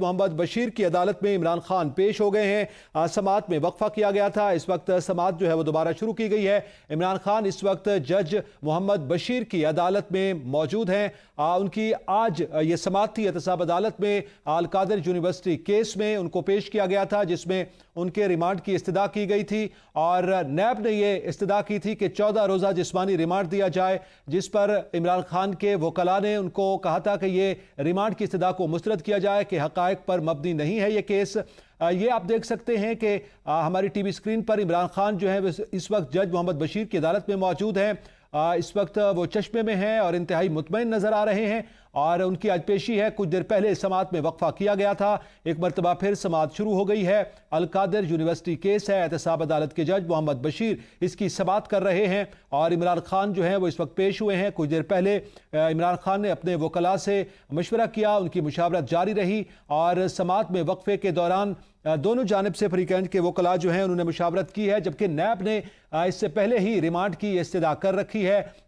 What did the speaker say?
मोहम्मद बशीर की अदालत में इमरान खान पेश हो गए हैं समात में वक्फा किया गया था इस वक्त समात जो है वो दोबारा शुरू की गई है इमरान खान इस वक्त जज मोहम्मद बशीर की अदालत में मौजूद हैं उनकी आज ये समात थी एहतसाब अदालत में अलकादर यूनिवर्सिटी केस में उनको पेश किया गया था जिसमें उनके रिमांड की इस्तः की गई थी और नैब ने यह इस्तः की थी कि चौदह रोज़ा जिसमानी रिमांड दिया जाए जिस पर इमरान खान के वकला ने उनको कहा था कि यह रिमांड की इस्तः को मुस्रद किया जाए कि हक़ हकायक पर मबनी नहीं है ये केस ये आप देख सकते हैं कि हमारी टीवी स्क्रीन पर इमरान खान जो है इस वक्त जज मोहम्मद बशीर की अदालत में मौजूद हैं इस वक्त वो चश्मे में हैं और इंतहाई मुतमिन नज़र आ रहे हैं और उनकी आज पेशी है कुछ देर पहले समात में वक्फ़ा किया गया था एक मरतबा फिर समात शुरू हो गई है अलकादर यूनिवर्सिटी केस है एहतसाब अदालत के जज मोहम्मद बशीर इसकी समात कर रहे हैं और इमरान खान जो हैं वो इस वक्त पेश हुए हैं कुछ देर पहले इमरान खान ने अपने वकला से मशवरा किया उनकी मुशावरत जारी रही और समात में वक्फ़े के दौरान दोनों जानब से फरीकैन के वकला जो हैं उन्होंने मुशावरत की है जबकि नैब ने इससे पहले ही रिमांड की इस्तः कर रखी है